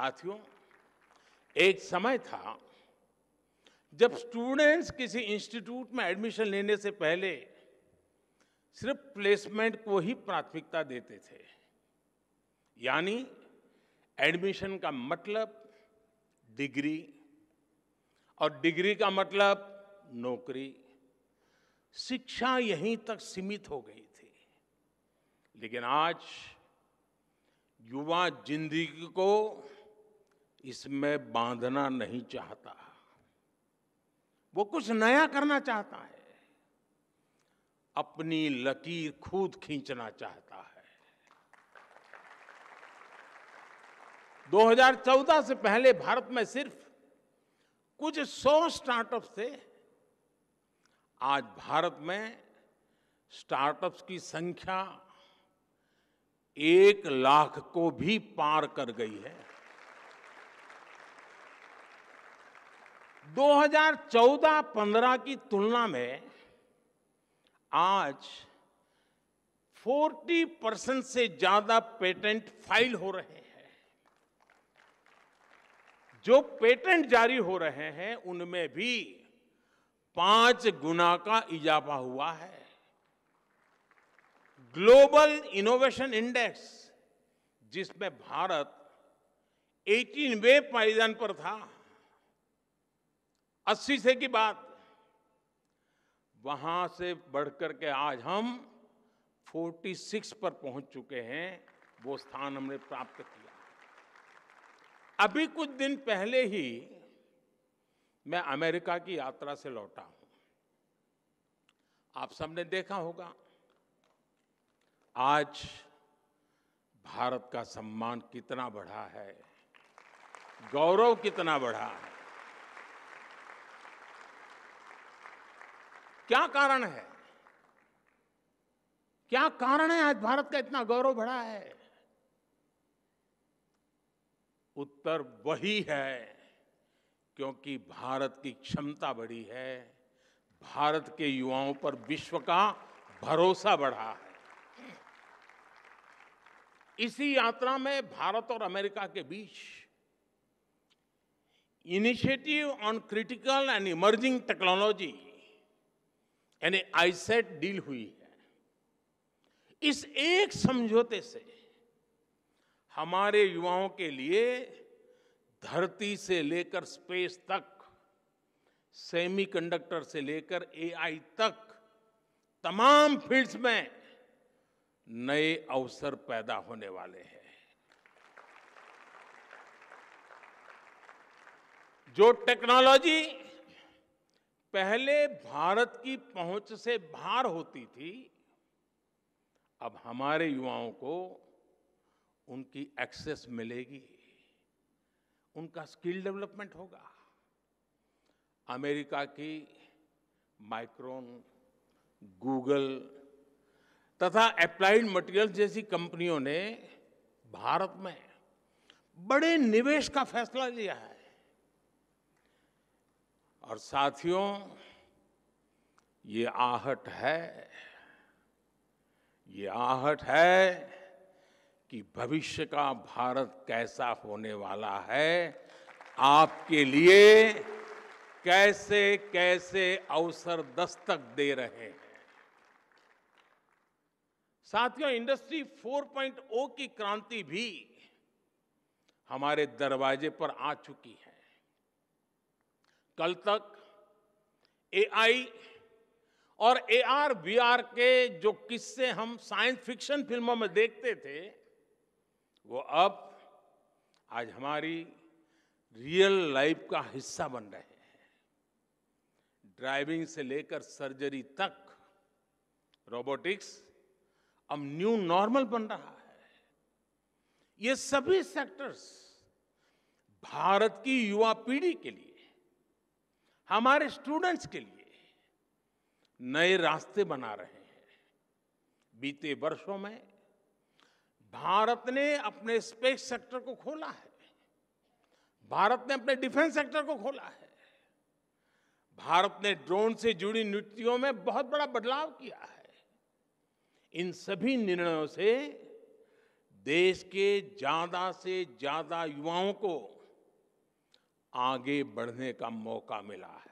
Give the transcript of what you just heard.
साथियों एक समय था जब स्टूडेंट्स किसी इंस्टीट्यूट में एडमिशन लेने से पहले सिर्फ प्लेसमेंट को ही प्राथमिकता देते थे यानी एडमिशन का मतलब डिग्री और डिग्री का मतलब नौकरी शिक्षा यहीं तक सीमित हो गई थी लेकिन आज युवा जिंदगी को इसमें बांधना नहीं चाहता वो कुछ नया करना चाहता है अपनी लकीर खुद खींचना चाहता है 2014 से पहले भारत में सिर्फ कुछ सौ स्टार्टअप थे आज भारत में स्टार्टअप्स की संख्या एक लाख को भी पार कर गई है 2014-15 की तुलना में आज 40 परसेंट से ज्यादा पेटेंट फाइल हो रहे हैं जो पेटेंट जारी हो रहे हैं उनमें भी पांच गुना का इजाफा हुआ है ग्लोबल इनोवेशन इंडेक्स जिसमें भारत 18वें पायदान पर था अस्सी से की बात वहां से बढ़कर के आज हम 46 पर पहुंच चुके हैं वो स्थान हमने प्राप्त किया अभी कुछ दिन पहले ही मैं अमेरिका की यात्रा से लौटा हूं आप सबने देखा होगा आज भारत का सम्मान कितना बढ़ा है गौरव कितना बढ़ा है क्या कारण है क्या कारण है आज भारत का इतना गौरव बढ़ा है उत्तर वही है क्योंकि भारत की क्षमता बढ़ी है भारत के युवाओं पर विश्व का भरोसा बढ़ा है इसी यात्रा में भारत और अमेरिका के बीच initiative on critical and emerging technology यानी आईसेट डील हुई है इस एक समझौते से हमारे युवाओं के लिए धरती से लेकर स्पेस तक सेमीकंडक्टर से लेकर एआई तक तमाम फील्ड्स में नए अवसर पैदा होने वाले हैं जो टेक्नोलॉजी पहले भारत की पहुंच से बाहर होती थी अब हमारे युवाओं को उनकी एक्सेस मिलेगी उनका स्किल डेवलपमेंट होगा अमेरिका की माइक्रोन गूगल तथा अप्लाइड मटेरियल्स जैसी कंपनियों ने भारत में बड़े निवेश का फैसला लिया है और साथियों ये आहट है ये आहट है कि भविष्य का भारत कैसा होने वाला है आपके लिए कैसे कैसे अवसर दस्तक दे रहे हैं साथियों इंडस्ट्री 4.0 की क्रांति भी हमारे दरवाजे पर आ चुकी है कल तक एआई और एआर वीआर के जो किस्से हम साइंस फिक्शन फिल्मों में देखते थे वो अब आज हमारी रियल लाइफ का हिस्सा बन रहे हैं ड्राइविंग से लेकर सर्जरी तक रोबोटिक्स अब न्यू नॉर्मल बन रहा है ये सभी सेक्टर्स भारत की युवा पीढ़ी के लिए हमारे स्टूडेंट्स के लिए नए रास्ते बना रहे हैं बीते वर्षों में भारत ने अपने स्पेस सेक्टर को खोला है भारत ने अपने डिफेंस सेक्टर को खोला है भारत ने ड्रोन से जुड़ी नीतियों में बहुत बड़ा बदलाव किया है इन सभी निर्णयों से देश के ज्यादा से ज्यादा युवाओं को आगे बढ़ने का मौका मिला है